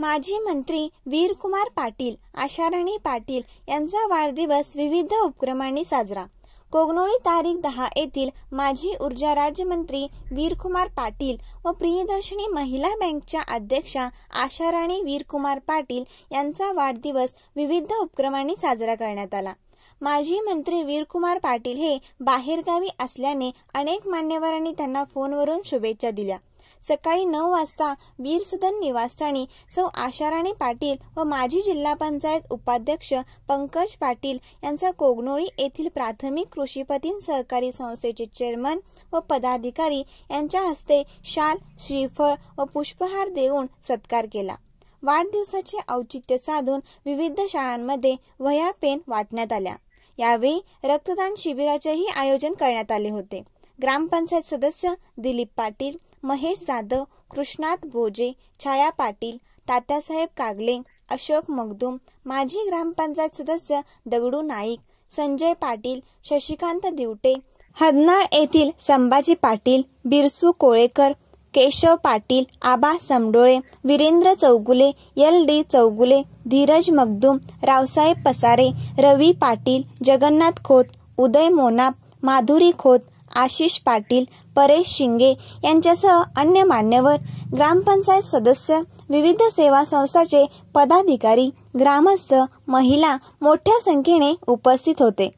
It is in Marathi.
माजी मंत्री वीरकुमार पाटील आशाराणी पाटील यांचा वाढदिवस विविध उपक्रमांनी साजरा कोगनोळी तारीख दहा येथील माजी ऊर्जा राज्यमंत्री वीरकुमार पाटील व प्रियदर्शनी महिला बँकच्या अध्यक्षा आशाराणी वीरकुमार पाटील यांचा वाढदिवस विविध उपक्रमांनी साजरा करण्यात आला माजी मंत्री वीरकुमार पाटील हे बाहेरगावी असल्याने अनेक मान्यवरांनी त्यांना फोनवरून शुभेच्छा दिल्या सकाळी नऊ वाजता वीर सदन निवासस्थानी सौ आशाराणी पाटील व माजी जिल्हा पंचायत उपाध्यक्ष पंकज पाटील यांचा कोगनोळी येथील प्राथमिक कृषीपतीन सहकारी संस्थेचे चेअरमन व पदाधिकारी यांच्या हस्ते शाल श्रीफळ व पुष्पहार देऊन सत्कार केला वाढदिवसाचे औचित्य साधून विविध शाळांमध्ये वह्या पेन वाटण्यात आल्या यावेळी रक्तदान शिबिराचेही आयोजन करण्यात आले होते ग्रामपंचायत सदस्य दिलीप पाटील महेश जाधव कृष्णात भोजे छाया पाटील तात्यासाहेब कागले अशोक मगदूम माजी ग्रामपंचायत सदस्य दगडू नाईक संजय पाटील शशिकांत दिवटे हदनाळ येथील संभाजी पाटील बिरसू कोळेकर केशव पाटील आबा समडोळे वीरेंद्र चौगुले एल डी चौगुले धीरज मगदूम रावसाहेब पसारे रवी पाटील जगन्नाथ खोत उदय मोनाप माधुरी खोत आशिष पाटील परेश शिंगे यांच्यासह अन्य मान्यवर ग्रामपंचायत सदस्य विविध सेवा संस्थाचे पदाधिकारी ग्रामस्थ महिला मोठ्या संख्येने उपस्थित होते